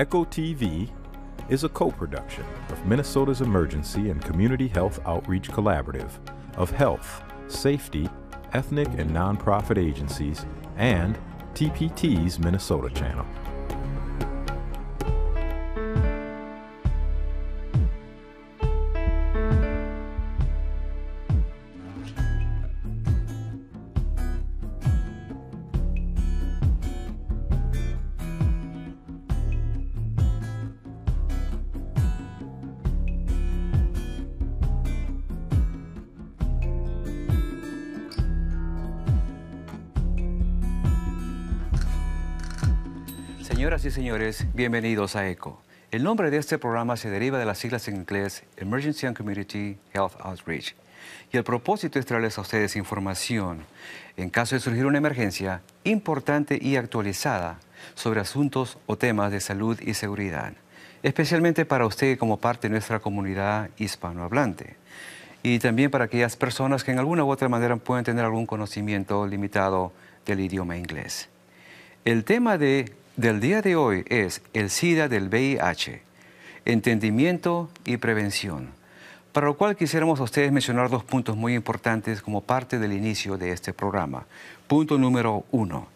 Echo TV is a co production of Minnesota's Emergency and Community Health Outreach Collaborative of health, safety, ethnic, and nonprofit agencies, and TPT's Minnesota channel. bienvenidos a ECO. El nombre de este programa se deriva de las siglas en inglés Emergency and Community Health Outreach. Y el propósito es traerles a ustedes información, en caso de surgir una emergencia, importante y actualizada sobre asuntos o temas de salud y seguridad, especialmente para usted como parte de nuestra comunidad hispanohablante y también para aquellas personas que en alguna u otra manera pueden tener algún conocimiento limitado del idioma inglés. El tema de del día de hoy es el SIDA del VIH, entendimiento y prevención, para lo cual quisiéramos a ustedes mencionar dos puntos muy importantes como parte del inicio de este programa. Punto número uno,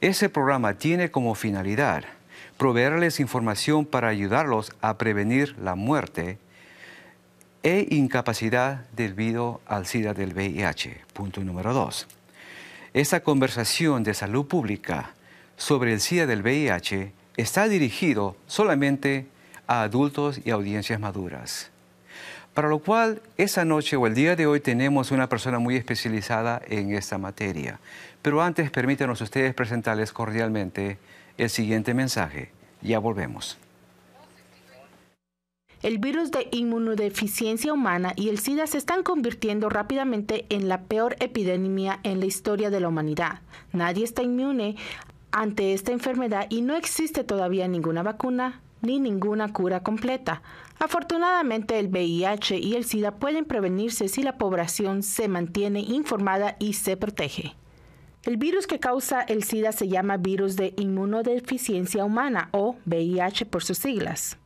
ese programa tiene como finalidad proveerles información para ayudarlos a prevenir la muerte e incapacidad debido al SIDA del VIH. Punto número dos. Esta conversación de salud pública sobre el SIDA del VIH está dirigido solamente a adultos y audiencias maduras. Para lo cual, esa noche o el día de hoy tenemos una persona muy especializada en esta materia. Pero antes, permítanos ustedes presentarles cordialmente el siguiente mensaje. Ya volvemos. El virus de inmunodeficiencia humana y el SIDA se están convirtiendo rápidamente en la peor epidemia en la historia de la humanidad. Nadie está inmune ante esta enfermedad y no existe todavía ninguna vacuna ni ninguna cura completa. Afortunadamente el VIH y el SIDA pueden prevenirse si la población se mantiene informada y se protege. El virus que causa el SIDA se llama virus de inmunodeficiencia humana o VIH por sus siglas.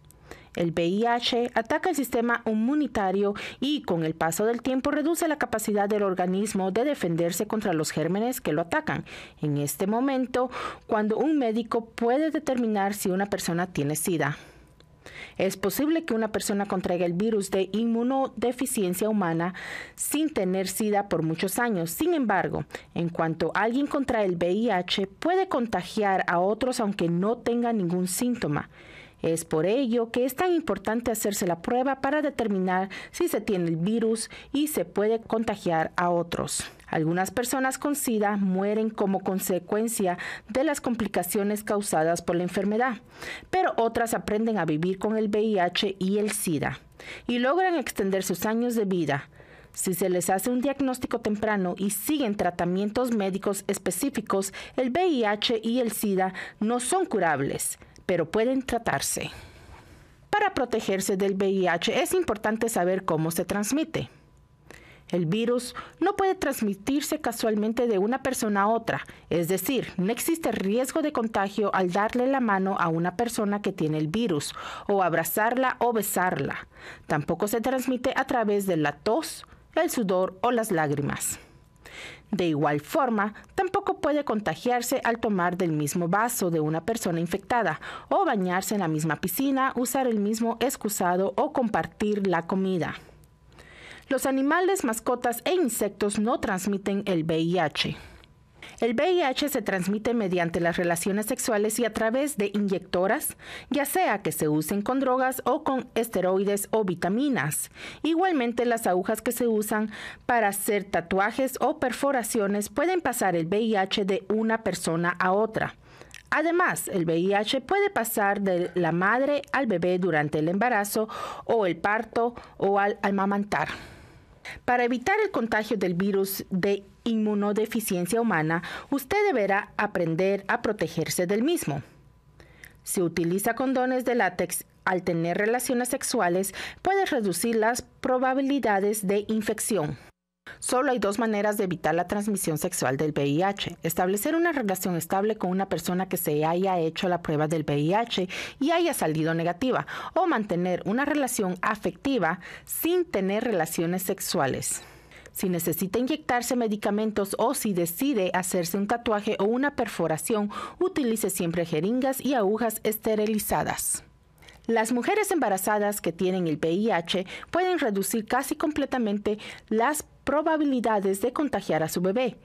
El VIH ataca el sistema inmunitario y con el paso del tiempo reduce la capacidad del organismo de defenderse contra los gérmenes que lo atacan. En este momento, cuando un médico puede determinar si una persona tiene SIDA. Es posible que una persona contraiga el virus de inmunodeficiencia humana sin tener SIDA por muchos años. Sin embargo, en cuanto alguien contrae el VIH, puede contagiar a otros aunque no tenga ningún síntoma. Es por ello que es tan importante hacerse la prueba para determinar si se tiene el virus y se puede contagiar a otros. Algunas personas con SIDA mueren como consecuencia de las complicaciones causadas por la enfermedad, pero otras aprenden a vivir con el VIH y el SIDA y logran extender sus años de vida. Si se les hace un diagnóstico temprano y siguen tratamientos médicos específicos, el VIH y el SIDA no son curables pero pueden tratarse. Para protegerse del VIH es importante saber cómo se transmite. El virus no puede transmitirse casualmente de una persona a otra, es decir, no existe riesgo de contagio al darle la mano a una persona que tiene el virus, o abrazarla o besarla. Tampoco se transmite a través de la tos, el sudor o las lágrimas. De igual forma, tampoco puede contagiarse al tomar del mismo vaso de una persona infectada o bañarse en la misma piscina, usar el mismo excusado o compartir la comida. Los animales, mascotas e insectos no transmiten el VIH. El VIH se transmite mediante las relaciones sexuales y a través de inyectoras, ya sea que se usen con drogas o con esteroides o vitaminas. Igualmente, las agujas que se usan para hacer tatuajes o perforaciones pueden pasar el VIH de una persona a otra. Además, el VIH puede pasar de la madre al bebé durante el embarazo o el parto o al amamantar. Para evitar el contagio del virus de inmunodeficiencia humana, usted deberá aprender a protegerse del mismo. Si utiliza condones de látex al tener relaciones sexuales, puede reducir las probabilidades de infección. Solo hay dos maneras de evitar la transmisión sexual del VIH. Establecer una relación estable con una persona que se haya hecho la prueba del VIH y haya salido negativa, o mantener una relación afectiva sin tener relaciones sexuales. Si necesita inyectarse medicamentos o si decide hacerse un tatuaje o una perforación, utilice siempre jeringas y agujas esterilizadas. Las mujeres embarazadas que tienen el VIH pueden reducir casi completamente las probabilidades de contagiar a su bebé.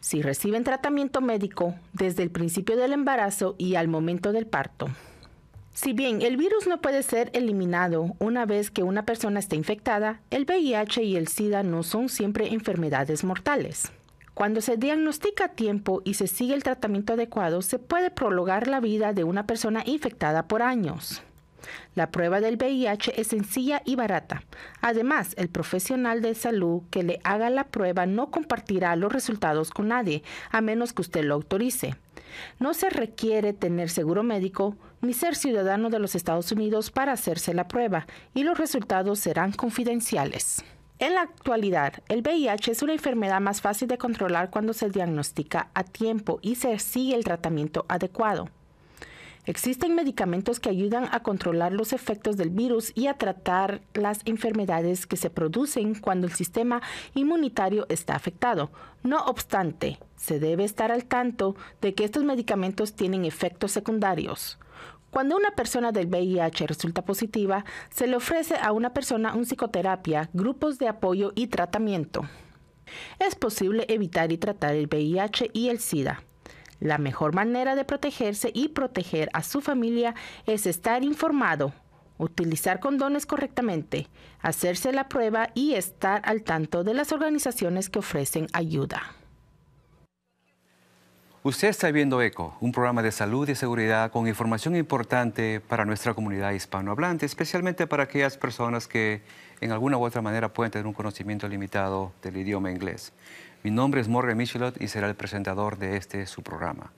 Si reciben tratamiento médico desde el principio del embarazo y al momento del parto. Si bien el virus no puede ser eliminado una vez que una persona esté infectada, el VIH y el SIDA no son siempre enfermedades mortales. Cuando se diagnostica a tiempo y se sigue el tratamiento adecuado, se puede prolongar la vida de una persona infectada por años. La prueba del VIH es sencilla y barata. Además, el profesional de salud que le haga la prueba no compartirá los resultados con nadie, a menos que usted lo autorice. No se requiere tener seguro médico ni ser ciudadano de los Estados Unidos para hacerse la prueba, y los resultados serán confidenciales. En la actualidad, el VIH es una enfermedad más fácil de controlar cuando se diagnostica a tiempo y se sigue el tratamiento adecuado. Existen medicamentos que ayudan a controlar los efectos del virus y a tratar las enfermedades que se producen cuando el sistema inmunitario está afectado. No obstante, se debe estar al tanto de que estos medicamentos tienen efectos secundarios. Cuando una persona del VIH resulta positiva, se le ofrece a una persona un psicoterapia, grupos de apoyo y tratamiento. Es posible evitar y tratar el VIH y el SIDA. La mejor manera de protegerse y proteger a su familia es estar informado, utilizar condones correctamente, hacerse la prueba y estar al tanto de las organizaciones que ofrecen ayuda. Usted está viendo ECO, un programa de salud y seguridad con información importante para nuestra comunidad hispanohablante, especialmente para aquellas personas que en alguna u otra manera pueden tener un conocimiento limitado del idioma inglés. Mi nombre es Morgan Michelot y será el presentador de este su programa.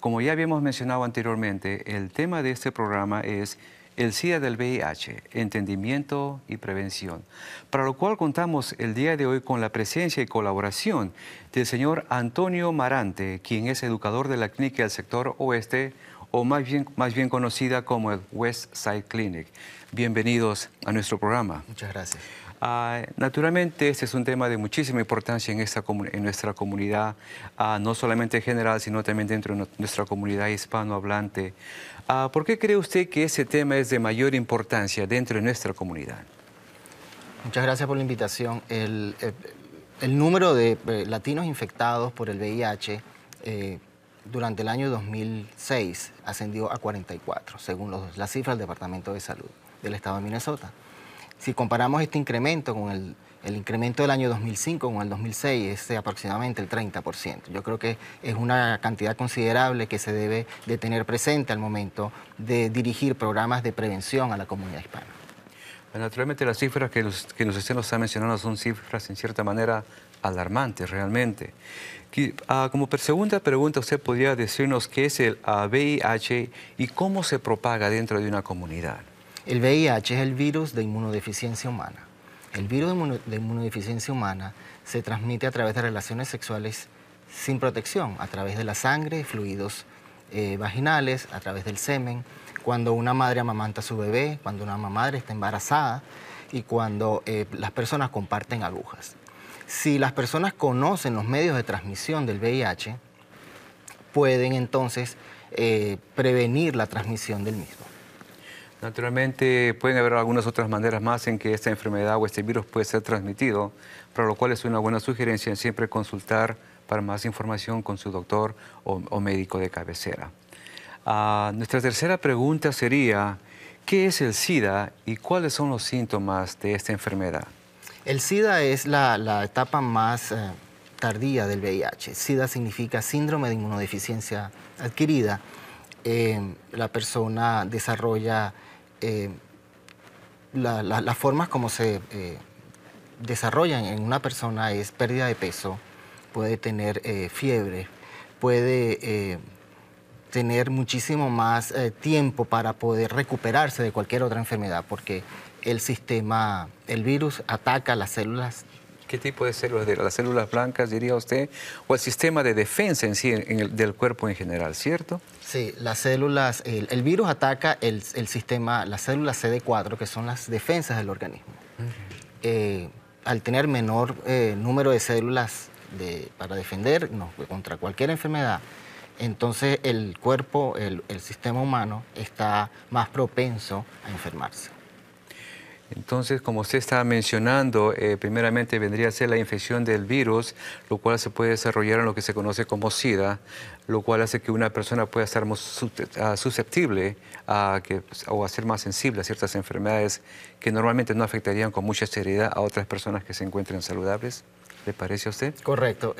Como ya habíamos mencionado anteriormente, el tema de este programa es el SIDA del VIH, entendimiento y prevención, para lo cual contamos el día de hoy con la presencia y colaboración del señor Antonio Marante, quien es educador de la clínica del sector oeste, o más bien, más bien conocida como el West Side Clinic. Bienvenidos a nuestro programa. Muchas gracias. Ah, naturalmente, este es un tema de muchísima importancia en, esta, en nuestra comunidad, ah, no solamente en general, sino también dentro de nuestra comunidad hispanohablante. Ah, ¿Por qué cree usted que ese tema es de mayor importancia dentro de nuestra comunidad? Muchas gracias por la invitación. El, eh, número de eh, latinos infectados por el VIH eh, durante el año 2006 ascendió a 44, según los, cifra del Departamento de Salud del Estado de Minnesota. Si comparamos este incremento con el, incremento del año 2005 con el 2006 es aproximadamente el 30%. Yo creo que es una cantidad considerable que se debe de tener presente al momento de dirigir programas de prevención a la comunidad hispana. Naturalmente las cifras que, los, que usted nos ha mencionado son cifras en cierta manera alarmantes realmente. Ah, como segunda pregunta, usted podría decirnos qué es el VIH y cómo se propaga dentro de una comunidad. El VIH es el virus de inmunodeficiencia humana. El virus de inmunodeficiencia humana se transmite a través de relaciones sexuales sin protección, a través de la sangre, fluidos eh, vaginales, a través del semen, cuando una madre amamanta a su bebé, cuando una madre está embarazada y cuando eh, las personas comparten agujas. Si las personas conocen los medios de transmisión del VIH, pueden entonces eh, prevenir la transmisión del mismo. Naturalmente pueden haber algunas otras maneras más en que esta enfermedad o este virus puede ser transmitido, para lo cual es una buena sugerencia siempre consultar para más información con su doctor o, médico de cabecera. Ah, nuestra tercera pregunta sería, ¿qué es el SIDA y cuáles son los síntomas de esta enfermedad? El SIDA es la, etapa más eh, tardía del VIH. SIDA significa síndrome de inmunodeficiencia adquirida. Eh, la persona desarrolla eh, las formas como se eh, desarrollan en una persona es pérdida de peso, puede tener eh, fiebre, puede tener muchísimo más tiempo para poder recuperarse de cualquier otra enfermedad, porque el sistema, el virus ataca las células ¿Qué tipo de células? ¿De las células blancas, diría usted? ¿O el sistema de defensa en sí el, del cuerpo en general, cierto? Sí, las células, el, virus ataca el, sistema, las células CD4, que son las defensas del organismo. Eh, al tener menor eh, número de células para defendernos contra cualquier enfermedad, entonces el cuerpo, el, sistema humano está más propenso a enfermarse. Entonces, como usted estaba mencionando, eh, primeramente vendría a ser la infección del virus, lo cual se puede desarrollar en lo que se conoce como SIDA, lo cual hace que una persona pueda estar más ah, susceptible pues, o ser más sensible a ciertas enfermedades que normalmente no afectarían con mucha seriedad a otras personas que se encuentren saludables. ¿Le parece a usted? Correcto.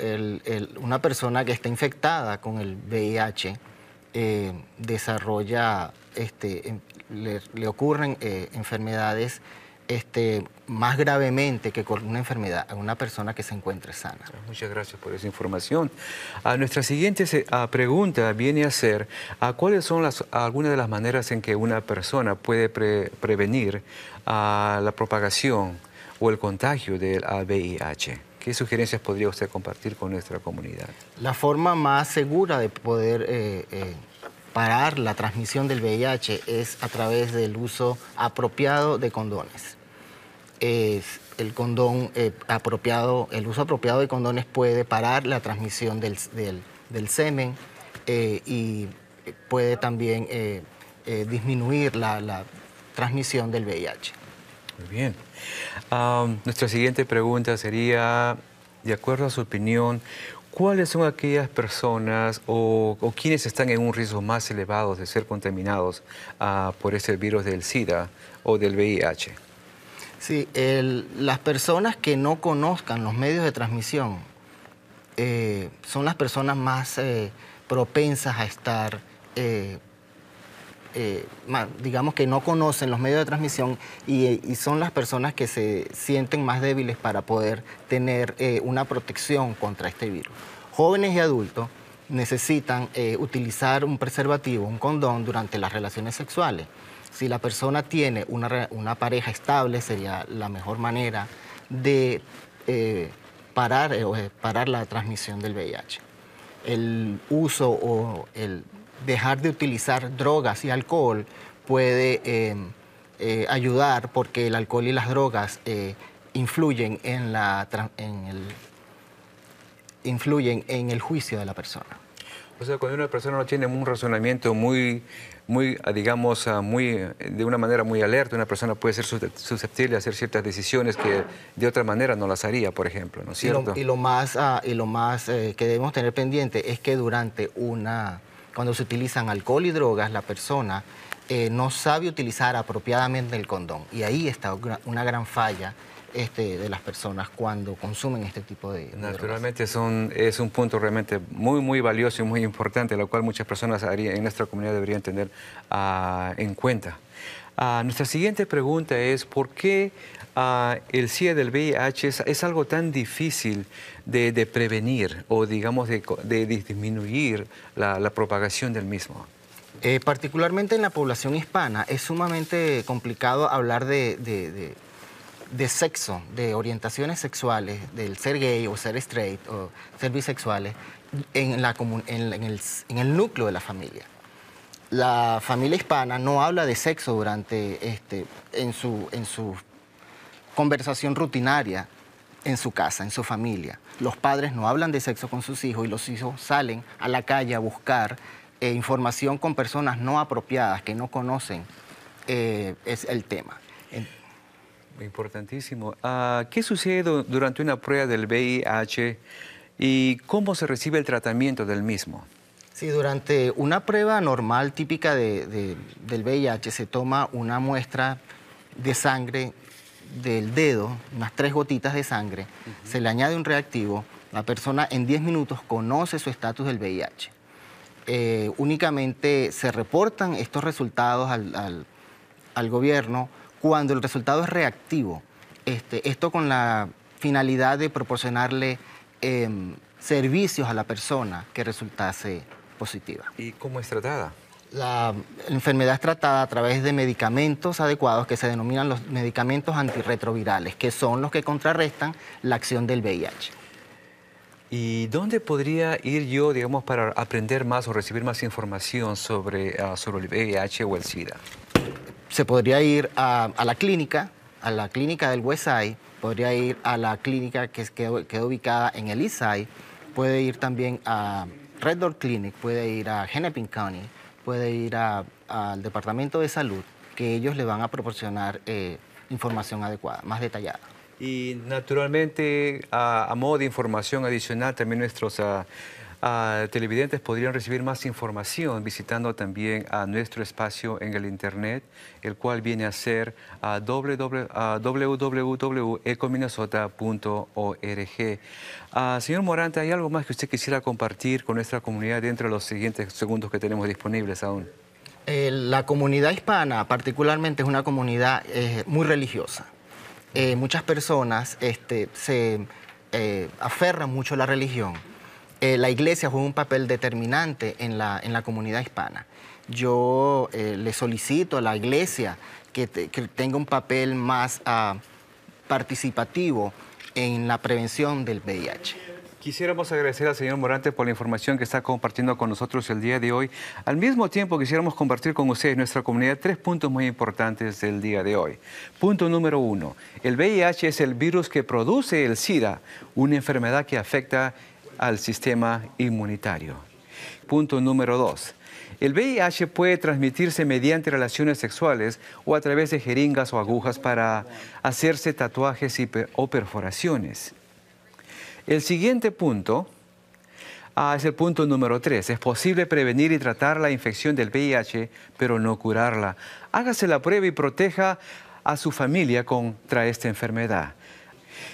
una persona que está infectada con el VIH eh, desarrolla, este, le, ocurren eh, enfermedades este, más gravemente que con una enfermedad a una persona que se encuentre sana. Muchas gracias por esa información. A nuestra siguiente eh, pregunta viene a ser, ¿a ¿cuáles son las, algunas de las maneras en que una persona puede prevenir a ah, la propagación o el contagio del VIH? ¿Qué sugerencias podría usted compartir con nuestra comunidad? La forma más segura de poder eh, eh, parar la transmisión del VIH es a través del uso apropiado de condones. el condón eh, apropiado, el uso apropiado de condones puede parar la transmisión del, semen y puede también disminuir la transmisión del VIH. Muy bien. nuestra siguiente pregunta sería, de acuerdo a su opinión, ¿cuáles son aquellas personas o, quienes están en un riesgo más elevado de ser contaminados ah, por este virus del SIDA o del VIH? Sí, las personas que no conozcan los medios de transmisión eh, son las personas más eh, propensas a estar eh, eh, digamos que no conocen los medios de transmisión y, son las personas que se sienten más débiles para poder tener eh, una protección contra este virus. Jóvenes y adultos necesitan eh, utilizar un preservativo, un condón, durante las relaciones sexuales. Si la persona tiene una, pareja estable, sería la mejor manera de parar, parar la transmisión del VIH. El uso o el dejar de utilizar drogas y alcohol puede eh, eh, ayudar porque el alcohol y las drogas eh, influyen, en la, en el, influyen en el juicio de la persona. O sea, cuando una persona no tiene un razonamiento muy, muy ah, digamos, ah, muy, de una manera muy alerta, una persona puede ser susceptible a hacer ciertas decisiones que de otra manera no las haría, por ejemplo, ¿no es cierto? Y lo, más, ah, y lo más que debemos tener pendiente es que durante una cuando se utilizan alcohol y drogas, la persona eh, no sabe utilizar apropiadamente el condón. Y ahí está una gran falla este, de las personas cuando consumen este tipo de... drogas. Naturalmente es un, punto realmente muy, muy valioso y muy importante, lo cual muchas personas en nuestra comunidad deberían tener ah, en cuenta. Ah, nuestra siguiente pregunta es, ¿por qué ah, el CIE del VIH es algo tan difícil de, prevenir o digamos de, disminuir la, propagación del mismo? Eh, particularmente en la población hispana es sumamente complicado hablar de, sexo, de orientaciones sexuales, del ser gay o ser straight o ser bisexuales, en, la en, el, núcleo de la familia. La familia hispana no habla de sexo durante este, su, en su conversación rutinaria en su casa, en su familia. Los padres no hablan de sexo con sus hijos y los hijos salen a la calle a buscar eh, información con personas no apropiadas, que no conocen eh, es el tema. Importantísimo. Ah, ¿Qué sucede durante una prueba del VIH y cómo se recibe el tratamiento del mismo? Sí, durante una prueba normal típica del VIH se toma una muestra de sangre del dedo, unas tres gotitas de sangre, se le añade un reactivo, la persona en 10 minutos conoce su estatus del VIH. Eh, únicamente se reportan estos resultados al, al, gobierno cuando el resultado es reactivo. Este, esto con la finalidad de proporcionarle em, servicios a la persona que resultase positiva. ¿Y cómo es tratada? la enfermedad es tratada a través de medicamentos adecuados que se denominan los medicamentos antirretrovirales, que son los que contrarrestan la acción del VIH. ¿Y dónde podría ir yo, digamos, para aprender más o recibir más información sobre, ah, el VIH o el SIDA? Se podría ir a, la clínica, a la clínica del Westside, podría ir a la clínica que queda ubicada en el Eastside, puede ir también a Red Door Clinic, puede ir a Hennepin County, puede ir al Departamento de Salud, que ellos le van a proporcionar eh, información adecuada, más detallada. Y naturalmente, a, modo de información adicional, también nuestros... Ah, televidentes podrían recibir más información visitando también a nuestro espacio en el Internet, el cual viene a ser a www.ecominnesota.org. Ah, señor Morante, ¿hay algo más que usted quisiera compartir con nuestra comunidad dentro de los siguientes segundos que tenemos disponibles aún? Eh, la comunidad hispana particularmente es una comunidad eh, muy religiosa. Eh, muchas personas este, se aferran mucho a la religión eh, la iglesia juega un papel determinante en la, en la comunidad hispana. Yo eh, le solicito a la iglesia que, tenga un papel más ah, participativo en la prevención del VIH. Quisiéramos agradecer al señor Morante por la información que está compartiendo con nosotros el día de hoy. Al mismo tiempo, quisiéramos compartir con ustedes, nuestra comunidad, tres puntos muy importantes del día de hoy. Punto número uno, el VIH es el virus que produce el SIDA, una enfermedad que afecta al sistema inmunitario. Punto número 2. El VIH puede transmitirse mediante relaciones sexuales o a través de jeringas o agujas para hacerse tatuajes o perforaciones. El siguiente punto ah, es el punto número 3. Es posible prevenir y tratar la infección del VIH, pero no curarla. Hágase la prueba y proteja a su familia contra esta enfermedad.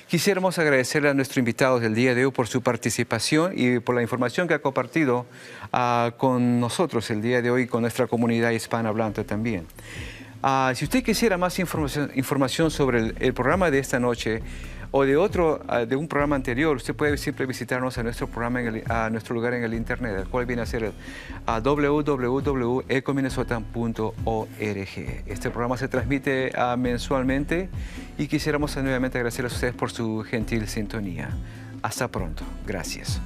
Quisiéramos agradecerle a nuestros invitados del día de hoy por su participación y por la información que ha compartido ah, con nosotros el día de hoy, con nuestra comunidad hispanohablante también. Ah, si usted quisiera más información, sobre el programa de esta noche, o de otro, ah, de un programa anterior, usted puede siempre visitarnos a nuestro programa, en a nuestro lugar en el internet, el cual viene a ser a Este programa se transmite ah, mensualmente y quisiéramos nuevamente agradecer a ustedes por su gentil sintonía. Hasta pronto. Gracias.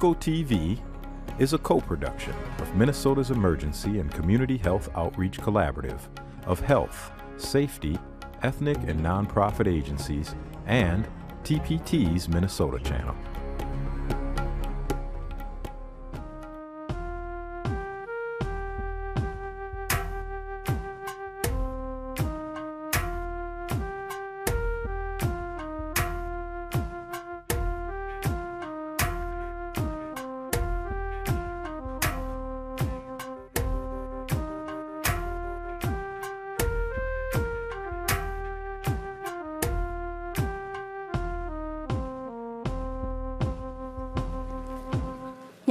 Echo TV is a co production of Minnesota's Emergency and Community Health Outreach Collaborative of health, safety, ethnic, and nonprofit agencies, and TPT's Minnesota channel.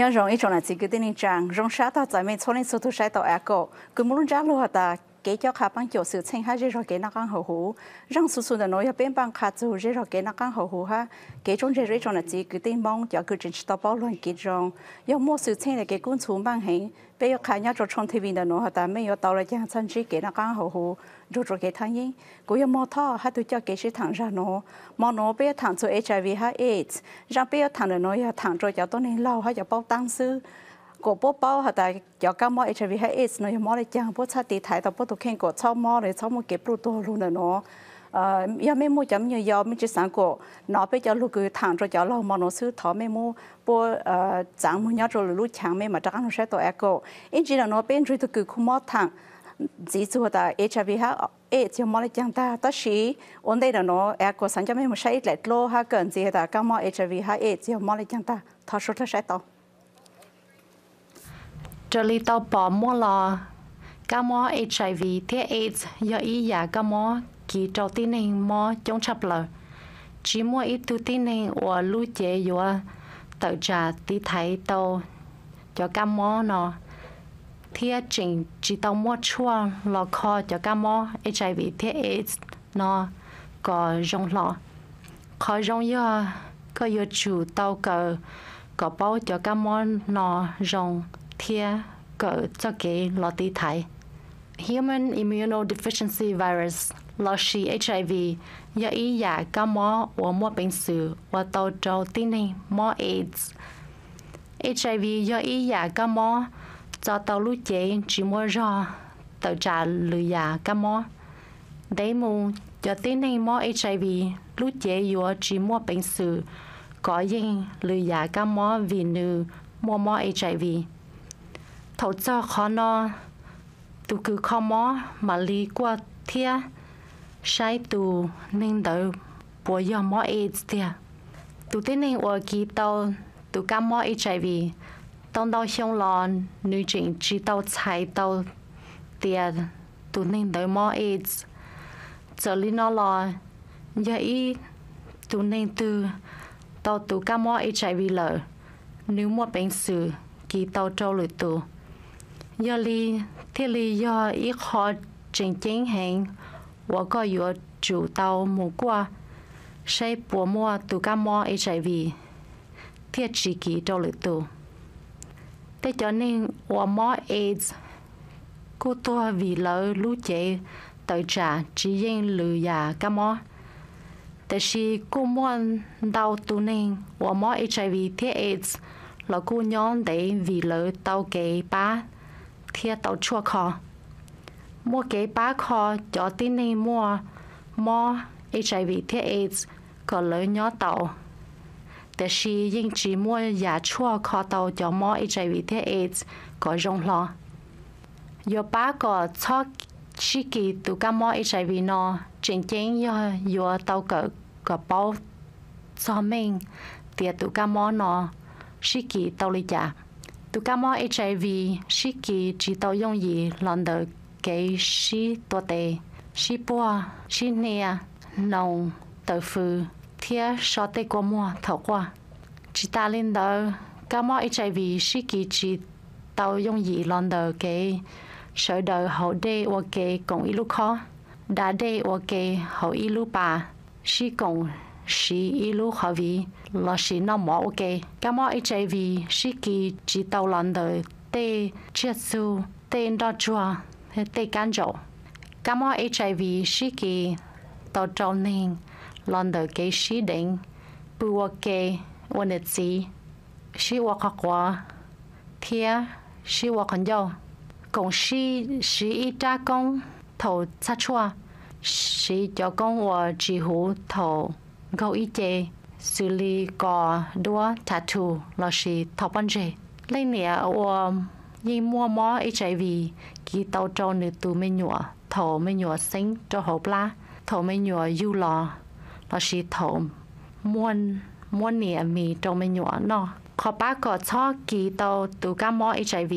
na rong i chong na chi ku tin chang rong sha ta zai me chon ni su tu sha ta a ko cứ muốn trả lúa ha ta kế cho khả bằng chỗ sự tranh hai rồi kế nạc hậu hủ răng su su là nói là bên bằng khả chủ rồi kế nạc hậu hủ ha kế trong rồi trong là chỉ cứ tin mong cho cứ chính tao bảo luôn kế trong do mua sự tranh là kế cuốn xuống bằng hình bây giờ khai nhau cho trong thì vì nó họ ta mấy giờ tàu là chẳng sang chỉ cái nó căng hồ hồ cho cho cái thằng yên cố giờ mò thọ hả? tôi cho cái sự thằng ra nó mò nó bây giờ thằng cho HIV ha AIDS rằng bây giờ thằng này nó giờ thằng rồi giờ tôi nên lâu hả, giờ bao tăng sư cổ bố bao hả ta giờ các mò HIV ha AIDS nó giờ mỏ này chẳng bố cha tí thái tao bố tôi khen cổ cháu mò, này cháu mỏ cái bút tôi luôn là nó giờ mấy mua chấm như giờ mình chỉ sáng cổ nó bây giờ lúc cứ thẳng cho cháu lâu mà nó sư thọ mấy mua bộ chẳng mua nhớ rồi lúc chẳng mấy mà chẳng nó sẽ tổ ác cổ in chỉ là nó bên rồi tôi cứ không mất thẳng chỉ số ta HIV ha ế chỉ mà lại chẳng ta ta sĩ ổn đây là nó ác cổ sáng cho mấy mua sai lại lô ha cần gì ta cả mà HIV ha ế chỉ mà lại chẳng ta thọ số ta sẽ tổ trở lại tàu bỏ mua lò cả mó HIV thế AIDS do ý giả cả mó kỳ trâu tin này mò chống chập lờ chỉ mua ít thứ tin này ở lưu chế yo tự trả tí thấy tàu cho cá mò nó thiết trình chỉ tàu mua chua lò kho cho cá mò HIV thiết AIDS nó có rong lọ khó rong yo có yo chủ tàu cờ có bao cho cá mò nó rong thiết cỡ cho cái lò tí thấy Human Immunodeficiency Virus lo shi HIV ya ý ya ka mo wa mo bệnh sử wa tàu trâu tin này mo AIDS HIV ya ý ya ka mo cho tàu lũ chế chỉ mua rõ tàu trả lừa ya ka mo đấy mu cho tin này mo HIV lũ chế yo chỉ mua bệnh sử có yên lừa ya ka mo vì nữ mua mo HIV thầu cho khó no tu cứ khó mo mà lý qua thiệt sai tu nên đỡ bùa yo mò AIDS tia tu tên nên ở kỳ tàu tu cá mò HIV tông đau xong lon nữ chính chỉ tàu chạy tàu tia tu nên đỡ mò AIDS giờ lý nó là giờ ý tu nên tu tàu tu cá mò HIV lợ nếu một bệnh sử kỳ tàu trâu lưỡi tu giờ lý thế lý do ý khó trình chính hành 我個要做到無過，誰薄膜都感冒 HIV，貼自己到嚟度。thế cho nên 我 mó AIDS cô tôi vì lỡ lũ chế tới trả chỉ riêng lừa già cá mó thế khi cô muốn đau tu nên 我摸 HIV 贴 AIDS là cô nhóm để vì lỡ tao kế ba thiết tao chua khó mua cái ba kho cho tin này mua mua HIV thế AIDS có lỡ nhỏ tàu แต่ชียิ่งจีมัวยาชั่วคอเตาจะมอ HIV เทเอชก็ยงรอยอป้าก็ชอบชิกิตุกามอ HIV นอจริงจริงยอยัวเตาก็ก็เป้าซอมิงเตียตุกามอนอชิกิเตาลิจาตุกามอ HIV ชิกิจีเตายงยีลอนเดอ cái xí tua tê xí bùa xí nia, nồng tờ phư thia so tê qua mua thảo qua chỉ ta lên đó cả mọi HIV xí kỳ chỉ tàu dùng gì lon đờ cái sợ đờ hậu đê hoặc cái cũng y lúc khó đã đê hoặc cái hậu y lúc bà xí cũng xí y lúc khó vì là xí nó mỏ ok cả mọi HIV xí kỳ chỉ tàu lon đờ tê chết su tên đó chua tê can chỗ cảm ơn HIV sĩ kỳ tổ trâu nên lần đầu cái sĩ định bùa kê ôn đất sĩ sĩ hoa khắc hoa thia sĩ hoa khẩn dâu cũng sĩ sĩ y tra công thầu sát chua sĩ cho công hoa chỉ hữu thổ, gấu y chê xử lý có đua tattoo lò sĩ thọ bắn dê lên nè hoa nhìn mua mó HIV cái tàu trâu nữ tù mới nhựa thổ mới nhựa sinh cho hộp la thổ mới nhựa du lò nó chỉ thổ muôn muôn nịa mì trong mới nhựa nó khó bác có cho kỳ tàu tù cá mò HIV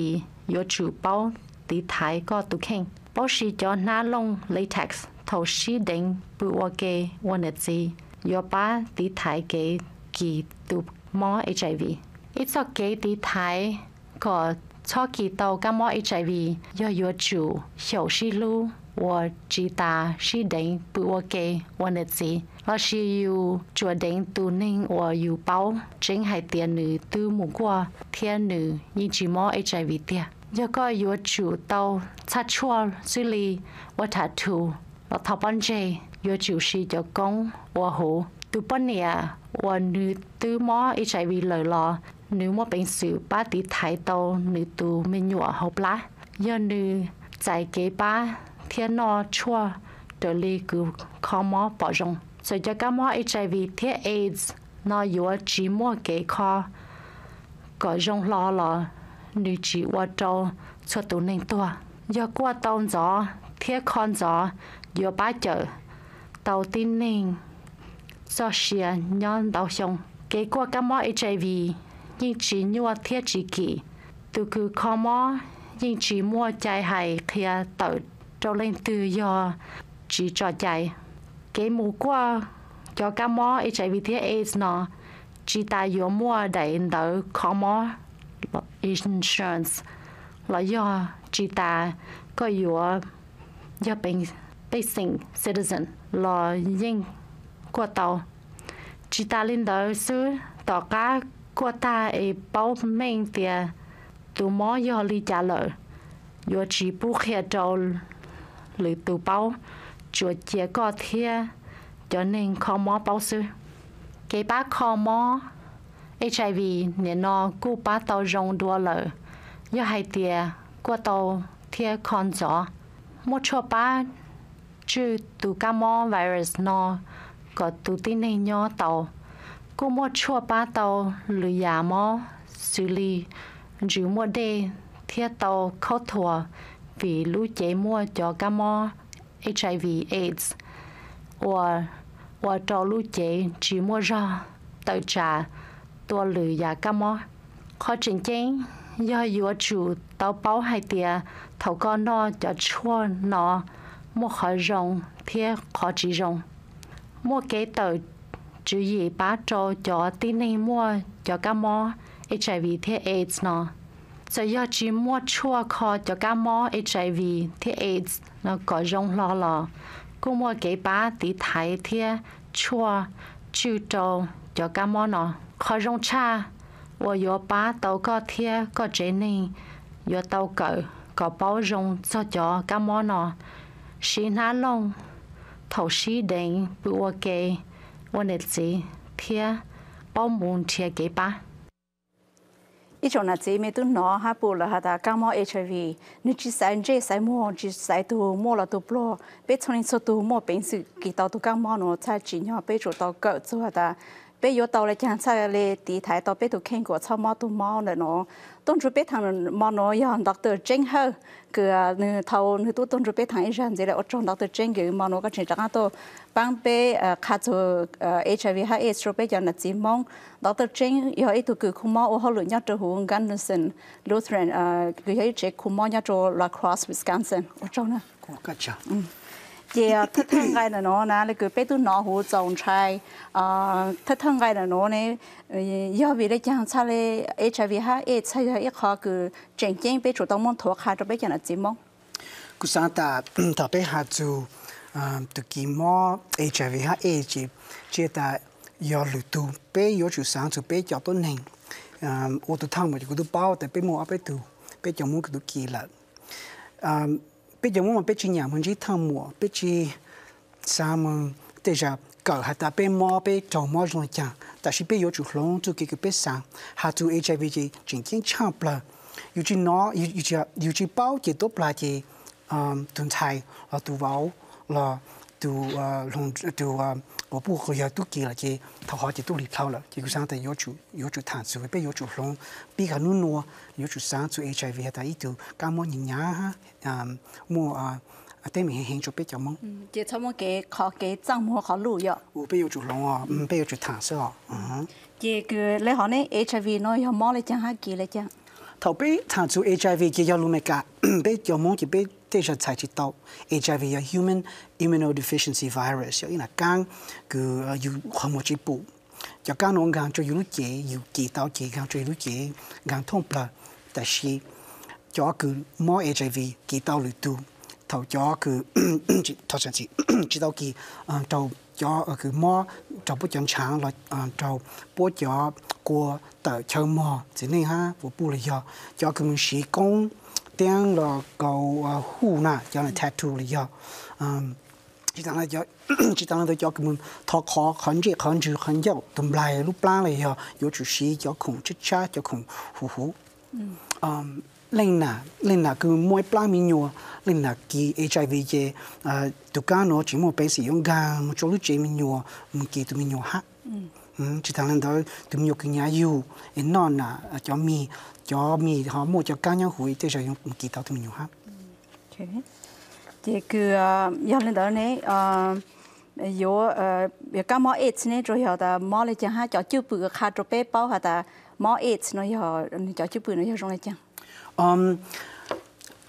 yếu chủ bao tí thái có tù khen bác sĩ cho na lông latex thổ sĩ đánh bự o kê o nệt gì yếu ba tí thái kế kì tù mò HIV ít cho kế tí thái có 初期到感冒 HIV，要药酒、小西路，我吉他是等不我给我的子，我是有决定独领我有包，真系天女都冇过天女，以及冇 HIV 的。要个药酒到擦错水里，我擦吐，我头半截药酒是就讲我好，都半年我女都冇 HIV 来了。nếu mà bệnh sử ba tí thái tàu nữ tù mình nhụa học lá giờ nữ giải kế ba thiên no chua trở lì cứ khó mò bỏ rộng rồi cho các mò HIV thiết AIDS nó yếu chỉ mua kế kho có rộng lo là nữ chỉ qua trâu cho tù nên tua giờ qua tàu gió thiết con gió giờ ba chợ tàu tin nên do xia nhon đau xong kế qua các mò HIV ยิ่งจีนยัวเทียจีกีตัวคือคอมอยิ่งจีมัวใจหายเคลียต่อเจ้าเล่นตัวยอจีจอใจเกมูกว่าจอกามอไอใจวิเทียเอสเนาะจีตายยัวมัวได้เดอคอมอ insurance ลอยอจีตาก็ยัวยอเป็นเป็นสิ่ง citizen ลอยิ่งกว่าเตาจีตาลินเดอซื้อต่อก้า cô ta e bao mình thì tụ mò yo li trả lời yo chỉ bu khe trâu lì tụ bao chuột chia có thia cho nên không mò bao sư cái bác không mò HIV nên nó cú bá tàu rong đua lợ yo hai tia qua tàu thia con gió một chỗ bá chứ tụ ca mò virus nó có tụ tin này nhỏ tàu cô mua chua ba tàu lưỡi giả mò xử lý rượu mua đê thiết tàu khó thua vì lũ chế mua cho cá mò HIV AIDS và và cho lũ chế chỉ mua ra tàu trà tua lưỡi giả cá mò khó trình chính do dùa chủ tàu báo hai tia thầu con nó cho chua nó mua khỏi rồng thiết khó chỉ rồng mua kế tàu chú ý ba cho cho tin này mua cho cá mò HIV thế AIDS nó giờ giờ chỉ mua chua kho cho cá mò HIV thế AIDS nó có rong lo lo cô mua cái ba tí thái thế chua chư trâu cho cá mò nó kho rong cha và yo ba tàu có thế có chế này yo tàu cỡ có bao rong cho cho cá mò nó xí ná long, thầu xí đen bữa kê 我儿子贴，保姆贴给吧。以前那子咪都拿哈摸了哈哒，感冒 HIV，你只三只三摸，只三都摸了都不落，别从你初都摸病时，给到都感冒了才几年，别就到狗子哈的，别又到来讲啥嘞，地台都别都看过，草猫都猫了咯。tôn chú bé thằng mà nói giờ đọc từ trên hơn cứ nửa thầu nửa tu tôn chú bé thằng ấy rằng gì là ở trong đọc từ trên cái mà nó cái chuyện đó tôi bang bé khá cho HIV hay AIDS rồi bé giờ là chỉ mong đọc từ trên giờ ấy tôi cứ không mong họ lựa nhát cho hướng Gunderson Lutheran cứ ấy chỉ không mong nhát cho La Crosse Wisconsin ở trong đó. Cũng cả chả giờ thất thân cái là nó nè lấy cứ bé tu nó hồ trồng trai thất thân cái là nó nè do vì lấy chẳng sao lấy HIV ha AIDS sai ít khó cứ chèn chèn bé chủ động mong thuộc ha cho bé chẳng là chỉ mong cứ sáng ta ta hạ hạt dù từ kỳ mò HIV ha AIDS chỉ ta do lụt tu bé do chủ sáng chủ bé cho tôi nè ô tu thăng mà chủ tu bao tại bé mua bé tu bé chồng muốn cái tu kỳ là bây giờ muốn mà chỉ nhà mình chỉ thăm mùa bây giờ sao mà bây giờ cỡ hạt ta bên mò bên trồng mò rồi chả ta sao bây giờ chủ lông chủ cái cái bên sáng hạt chủ HIV chỉ chính chính chạm bờ dù chỉ nó dù chỉ dù chỉ bao chỉ tốt là chỉ tồn tại là tu vào là tu lồng tu 我不过要都给了这，他好几都里头了，结果上头要求要求探索，被要求龙，比个努努要求上做 HIV 他一头，干么人家哈，嗯，么啊。啊，对面很就比较忙。嗯，就差么给考给账目考路要。我不要做龙哦，嗯，不要做探索哦，嗯。这个你好呢，HIV 呢要忙了讲下给了讲。头被探索 HIV 就要路没干，被叫忙就被。teja tài chi tau hiv là human immunodeficiency virus ya ina kang ku yu khomo chi pu ya kang nong gang cho yu ke yu ki tau ki gang cho yu ke gang thong pla ta shi cho cứ mo hiv ki tau lu tu thầu cho cứ thầu sản chỉ chỉ đâu kỳ trâu cho cứ mò trâu bố chân sáng là trâu bố cho qua tờ chơi mò thế này ha vừa bố là do cho cứ mình sĩ công tiếng là cầu hù na cho nên tattoo là do chỉ tăng là cho chỉ tăng là cho cái mình thọ khó khăn chế khăn chữ khăn dầu tầm lại lúc plan là do do chủ sĩ cho cùng chích cha cho cùng hù hù lên là lên là cứ mỗi plan mình nhiều lên là kỳ HIV chế tụi cá nó chỉ một bé sử dụng gan một chỗ lúc chế mình nhiều mình kỳ tụi mình nhiều hát Ừ, chỉ thằng lên đó tụi nhiều có nhà yêu em non là cho mì cho mì họ mua cho cá nhau hủy thế rồi cũng kỳ tao tụi nhiều ha thì cứ ờ, giờ lên đó này yo yo ka mo aids này rồi họ ta mo lên chang ha cho chữ bự kha tro pe bao ha ta mo aids nó họ cho chữ bự nó họ trong lên chăng um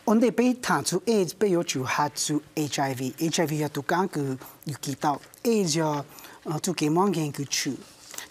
on the pe ta chu aids pe yo chu ha chu hiv hiv là tu kan cứ yêu ki tao aids là ờ, tu ke mong gen ku chu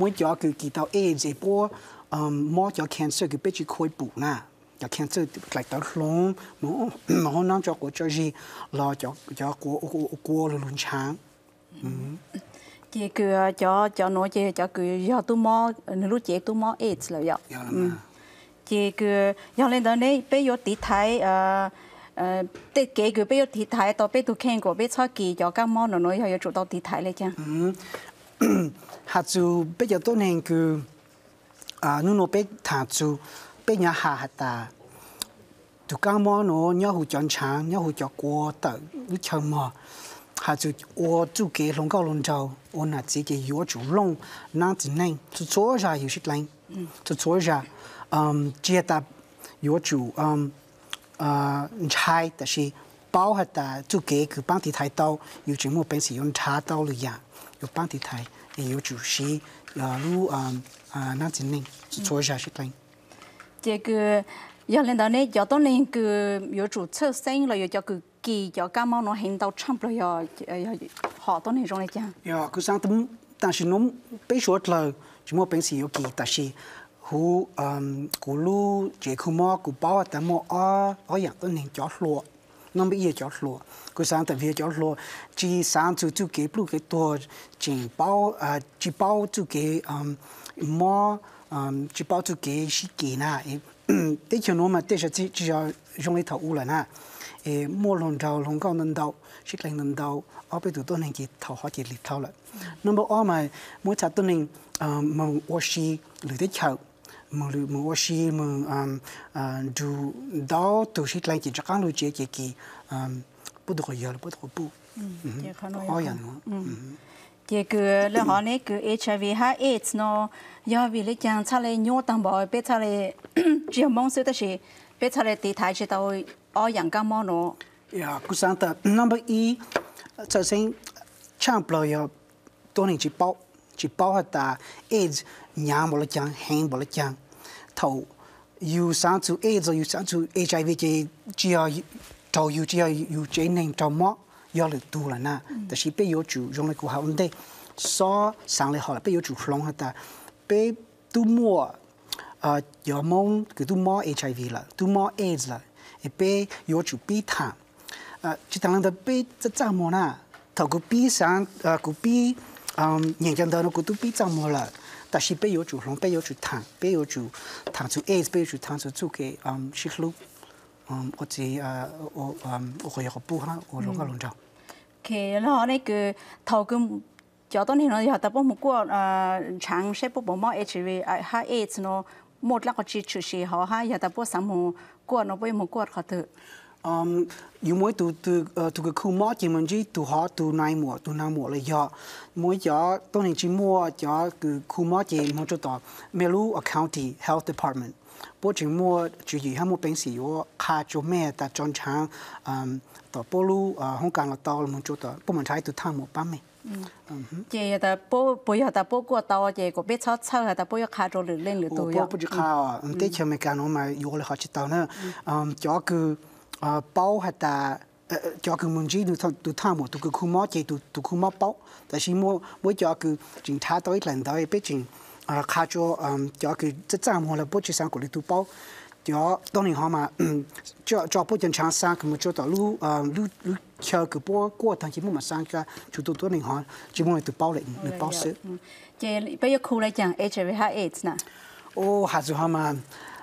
mỗi chỗ cứ kỳ tàu A sẽ bố mỗi chỗ cancer cứ biết chỉ khôi bụng na cho cancer lại tàu lông mỗi mỗi năm cho của cho gì lo cho cho của của của luôn sáng chị cứ cho cho nói chị cho cứ do tu mò lúc chị tu mò AIDS là vậy chị cứ do lên đó này bây giờ tí thấy tết kế cứ bây giờ thì thái tao bây tôi khen của bây sau kỳ cho các món nó nói cho chủ tao thì thái lên chứ hạt chú bây giờ tôi nên cứ à nu nó bé thả chú bé nhà hạ hạt ta tụ cá mò nó nhớ hụ chọn chán nhớ hụ chọn quá tờ lúc chờ mò hạt chú ô chú kế lông cao lông châu ô nà chỉ cái yếu chú lông nà chỉ nên chú chúa ra hiểu sức lạnh chú chúa ra um chỉ ta yếu chú um uh ah, chai ta shi 包下的就给去帮地台到，有节目本身用查到了呀，有帮地台也有主席，呃，路啊啊那真呢，做一下是对。这个要领导呢，要到那个有注册生了，要叫个给要干嘛呢？领导差不多要要好多那种来讲。呀，可是他们但是侬被说了，节目本身有给，但是。หูกูรู้เจ้าคุณหมอกูบอกแต่หมออ๋ออย่างตัวหนึ่งจอดลัว nó mới yêu cháu lúa cứ sáng tận phía cháu lúa chỉ sáng chú chú kế blu cái tua chỉ bao à chỉ bao chú kế um mò um chỉ bao chú kế sĩ kế na để cho nó mà để cho chỉ chỉ cho dùng cái thầu u là na ê mua lồng đầu lồng cao nâng đầu sĩ lên nâng đầu ở bên tụi tôi nên chỉ thầu họ chỉ lịch thầu lại number all mà mỗi cha tôi nên um mà oshi lười thế chậu mulu mu washi mu um, uh, du do to shit like ji kan lu ji ki ki um bu de yo bu de bu mm, mhm. ya no ya ge le hiv ha no ya vi le kyang le nyo tang ba pe cha le ji mong se de shi pe cha le ti tai shi da o yang ga mo no ya ku ta number 1 e, cha sing champ lo yo ji pao chỉ bảo hết ta AIDS nhà bỏ là chẳng hẹn bỏ là chẳng thầu yêu sáng chú AIDS rồi yêu sáng chú HIV chỉ chỉ ở trâu yêu chỉ ở yêu chế nên trâu mỏ do là tu là na แต่สิไปอยู่จู่用了过后呢说上来好了ไปอยู่จู่ฟลงแต่ไปดูมั่วเอ่อยอมงคือดูมั่ว HIV ละดูมั่ว AIDS ละไปอยู่จู่ปีทางเอ่อที่ทางนั้นไปจะจ้างมั่วนะถ้ากูปีสังเอ่อกูปี Nyankyan taa nukutupi tsa mo um yu mỗi tu tu ờ, tu cái khu mỏ chỉ mình chỉ tu họ tu nay mùa tu nai mùa là do mỗi cho tôi hình chỉ mua cho cái khu mỏ chỉ một chỗ đó Melu County Health Department bố chỉ mua chủ yếu hay mua bánh xì yo khá chỗ mẹ ta chọn chăng um tỏ bố lu không ờ, cần là to là một chỗ đó bố mình thấy tu thang một bám mẹ ừ. Ừ chị ta bố bố giờ ta bố của tao chị có biết sót sâu ta bố giờ khá rồi lên lửa tôi bố bố chỉ khá à ừ. thế chứ mấy cái nó mà yêu là họ chỉ tao nữa um, cho cứ 包哈达。cho cứ muốn gì tụi tụi tham một tụi cứ khu mỏ chạy tụi tụi khu mỏ bao, tại vì mỗi mỗi cho cái chính thả tới lần tới biết chính à ờ, khá cho ờ, cho cứ chất giảm hoặc là bố chỉ sang của tụi bao cho 当年 họ mà cho cho bố chân sáng sang cũng cho tao lu ờ, lu lu chờ cái bao qua thằng chỉ muốn sang cho chủ tụi 当年 họ chỉ muốn tụi bao lại tụi bao sự, chị bây giờ khu lại chẳng HIV AIDS nè, ô hạt rồi họ mà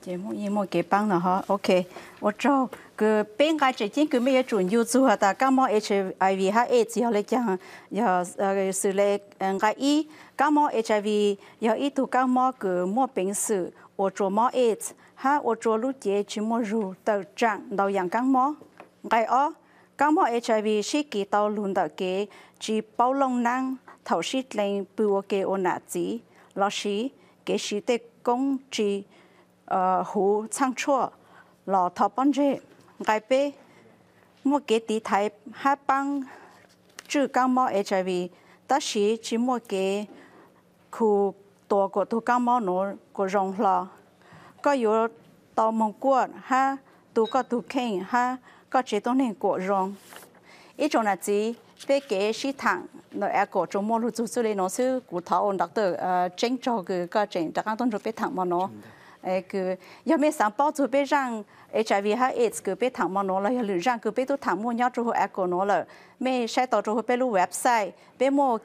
节目也莫给帮了哈，OK，我找个边个最近个咩嘢准要做下，但感冒 HIV 和 AIDS 要嚟讲，要呃是嚟嗯个一感冒 HIV 要一度感冒个莫病史，我做冒 AIDS，哈我做路节全部入到账，到人感冒，哎哦，感冒 HIV 是几到轮到嘅，只包容人，头先令俾我嘅我拿子，老师嘅是得。công trì hồ sang chua lò thọ bón rê gai bê mua kế tí thái hai băng trừ căng mò HIV ta sĩ chỉ mua kế khu tổ của thu căng mò nổ của rồng lò có yếu tàu mong cuộn ha tu có tu khen ha có chế tông nền của rồng ý chỗ là gì bé kế sĩ thẳng nó ai có trong mô lúc chú lên nó sư cụ thảo ổn đặc tử tránh cho cái cái trình đặc ăn tuần rồi bé thẳng mà nó cứ giờ mấy sáng bao chú bé rằng HIV ha AIDS cứ bé thẳng mà nó là lựa rằng cứ bé tu thẳng mua nhau chú ai có nó là mấy sai tao chú bé lưu website bé mua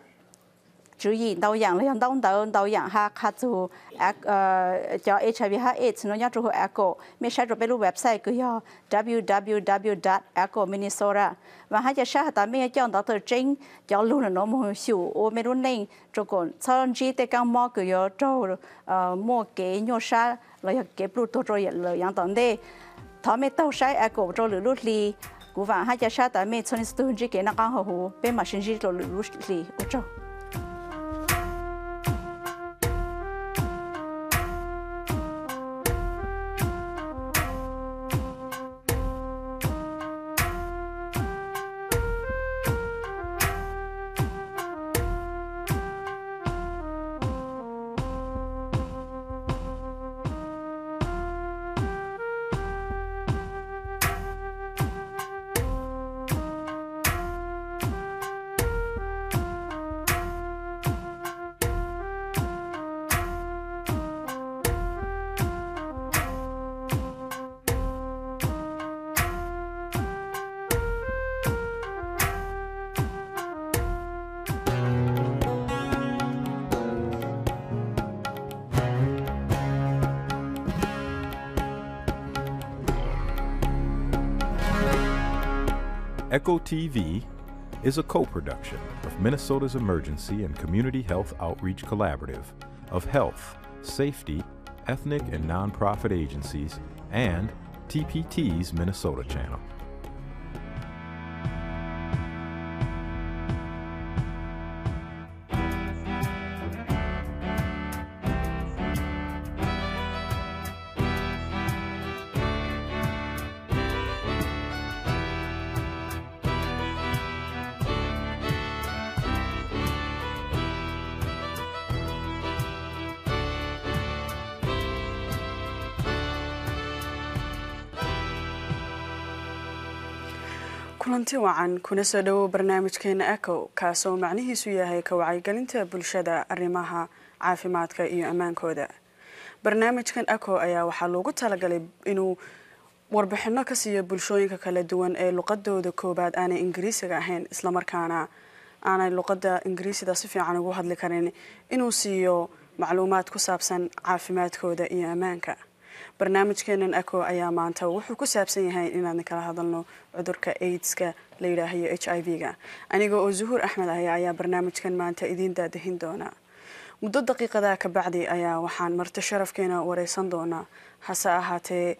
chú chú ý ha 主言到人咧，到到到人哈卡做誒誒叫 HIV 哈 AIDS 呢，要做一個，咪寫咗俾路 website yo www dot 一個 Minnesota，và hai 隻 sách ta mi cho đó tờ chính cho luôn là nó một siêu ô mi luôn nên cho còn sau chỉ tới càng mua cái yo cho mua cái nhiều sách là cái blue tôi rồi là yang tận đây, thọ mi tàu sách Echo cổ cho lửa lút li, cú và hai 隻 sách ta mi cho nên tôi chỉ cái nó càng hồ hồ, bên mà sinh chỉ cho lửa lút ô cho Echo TV is a co production of Minnesota's Emergency and Community Health Outreach Collaborative of health, safety, ethnic, and nonprofit agencies, and TPT's Minnesota channel. kulanti wacan kuna soo dhowow barnaamijkeena eco kaasoo macnihiisu yahay ka wacyigelinta bulshada arrimaha caafimaadka iyo ammaankooda barnaamijkan eco ayaa waxaa loogu talagalay inuu warbixino ka siiyo bulshooyinka kala duwan ee luqadooda koobaad aanay ingiriisiga ahayn islamarkaana aanay luqada ingiriisida si fiican ugu hadli karin inuu siiyo macluumaad ku saabsan caafimaadkooda iyo ammaanka barnaamijkeenan eco ayaa maanta wuxuu ku saabsan yahay inaadna kala hadalno cudurka aidska la yidhaahyo h i v ga aniga oo zuhuur axmed ah ayaa barnaamijkan maanta idiin daadahin doonaa muddo daqiiqadaa ka bacdi ayaa waxaan marti sharafkeena wareysan doonaa hase ahaatee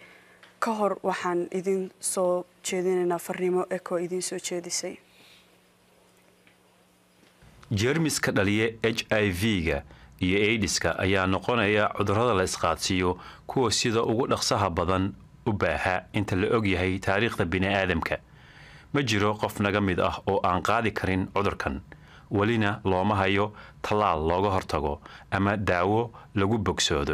ka hor waxaan idin soo jeedinaynaa farnimo eco idiin soo jeedisay jeermiska dhaliya h i v-ga iyo aidiska ayaa noqonaya cudurrada la isqaadsiiyo kuwa sida ugu dhaqsaha badan u baaha inta la og yahay taariikhda bini'aadamka ma jiro qof naga mid ah oo aan qaadi karin cudurkan welina looma hayo tallaal looga hortago ama daawo lagu bogsoodo